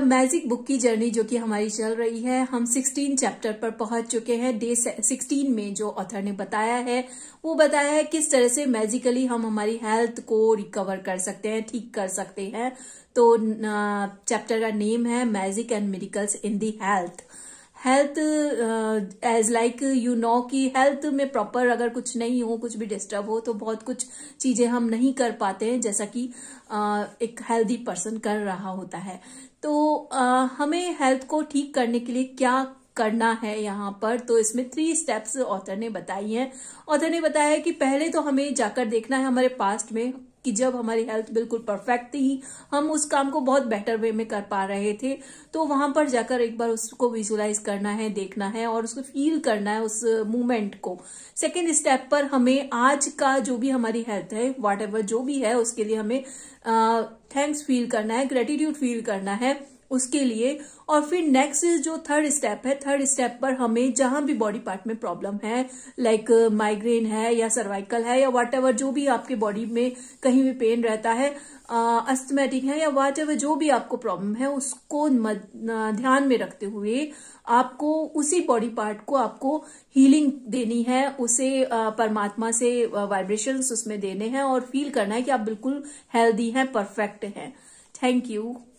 magic book की journey जो कि हमारी चल रही है हम 16 चैप्टर पर पहुंच चुके हैं डे 16 में जो ऑथर ने बताया है वो बताया है किस तरह से मैजिकली हम हमारी हेल्थ को रिकवर कर सकते हैं ठीक कर सकते हैं तो चैप्टर का नेम है magic and medicals in the health health age like you know कि हेल्थ में प्रॉपर अगर कुछ नहीं हो कुछ भी डिस्टर्ब हो तो बहुत कुछ चीज़ें हम नहीं कर पाते हैं जैसा कि uh, एक हेल्दी पर्सन कर रहा होता है तो uh, हमें हेल्थ को ठीक करने के लिए क्या करना है यहाँ पर तो इसमें थ्री स्टेप्स ऑथर ने बताई हैं ऑथर ने बताया है कि पहले तो हमें जाकर देखना है हमारे पास्ट में कि जब हमारी हेल्थ बिल्कुल परफेक्ट थी हम उस काम को बहुत बेटर वे में कर पा रहे थे तो वहां पर जाकर एक बार उसको विजुलाइज करना है देखना है और उसको फील करना है उस मूवमेंट को सेकेंड स्टेप पर हमें आज का जो भी हमारी हेल्थ है वाट जो भी है उसके लिए हमें थैंक्स फील करना है ग्रेटिट्यूड फील करना है उसके लिए और फिर नेक्स्ट जो थर्ड स्टेप है थर्ड स्टेप पर हमें जहां भी बॉडी पार्ट में प्रॉब्लम है लाइक माइग्रेन uh, है या सर्वाइकल है या वाट जो भी आपके बॉडी में कहीं भी पेन रहता है अस्थमेटिक uh, है या वाट जो भी आपको प्रॉब्लम है उसको ध्यान में रखते हुए आपको उसी बॉडी पार्ट को आपको हीलिंग देनी है उसे uh, परमात्मा से वाइब्रेशन उसमें देने हैं और फील करना है कि आप बिल्कुल हेल्दी हैं परफेक्ट हैं थैंक यू